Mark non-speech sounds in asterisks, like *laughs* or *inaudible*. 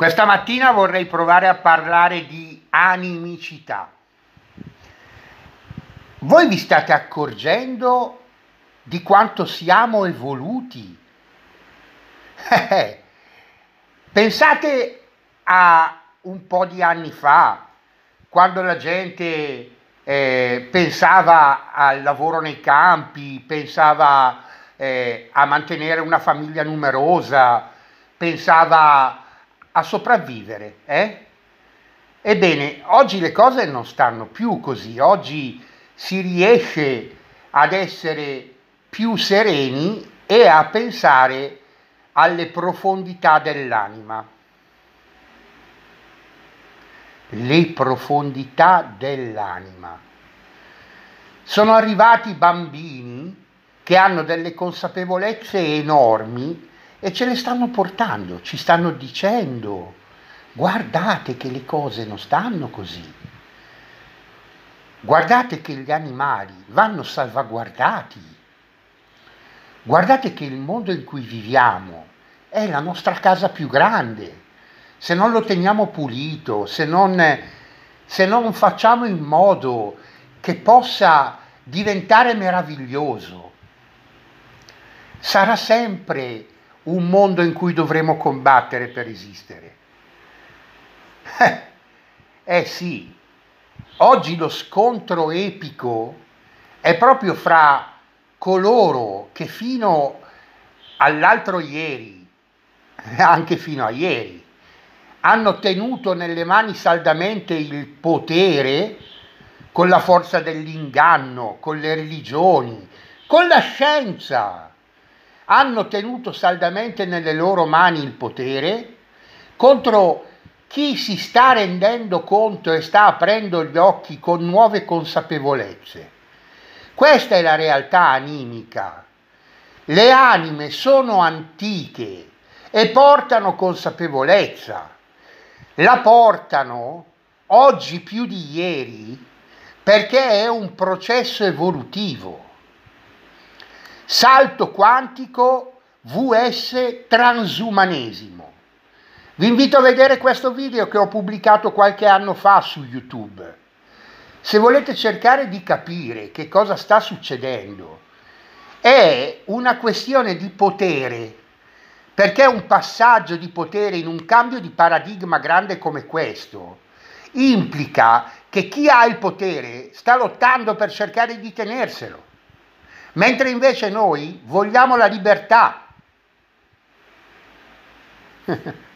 Questa mattina vorrei provare a parlare di animicità. Voi vi state accorgendo di quanto siamo evoluti? *laughs* Eh, pensate a un po' di anni fa, quando la gente eh, pensava al lavoro nei campi, pensava eh, a mantenere una famiglia numerosa, pensava a sopravvivere. Eh? Ebbene, oggi le cose non stanno più così, oggi si riesce ad essere più sereni e a pensare alle profondità dell'anima. Le profondità dell'anima. Sono arrivati bambini che hanno delle consapevolezze enormi e ce le stanno portando, ci stanno dicendo, guardate che le cose non stanno così. Guardate che gli animali vanno salvaguardati. Guardate che il mondo in cui viviamo è la nostra casa più grande. Se non lo teniamo pulito, se non, se non facciamo in modo che possa diventare meraviglioso, sarà sempre un mondo in cui dovremo combattere per esistere. Eh, *laughs* eh sì, oggi lo scontro epico è proprio fra coloro che fino all'altro ieri, *laughs* anche fino a ieri, hanno tenuto nelle mani saldamente il potere con la forza dell'inganno, con le religioni, con la scienza, hanno tenuto saldamente nelle loro mani il potere, contro chi si sta rendendo conto e sta aprendo gli occhi con nuove consapevolezze. Questa è la realtà animica. Le anime sono antiche e portano consapevolezza. La portano oggi più di ieri perché è un processo evolutivo. Salto quantico VS transumanesimo. Vi invito a vedere questo video che ho pubblicato qualche anno fa su YouTube. Se volete cercare di capire che cosa sta succedendo, è una questione di potere, perché un passaggio di potere in un cambio di paradigma grande come questo implica che chi ha il potere sta lottando per cercare di tenerselo. Mentre invece noi vogliamo la libertà. *laughs*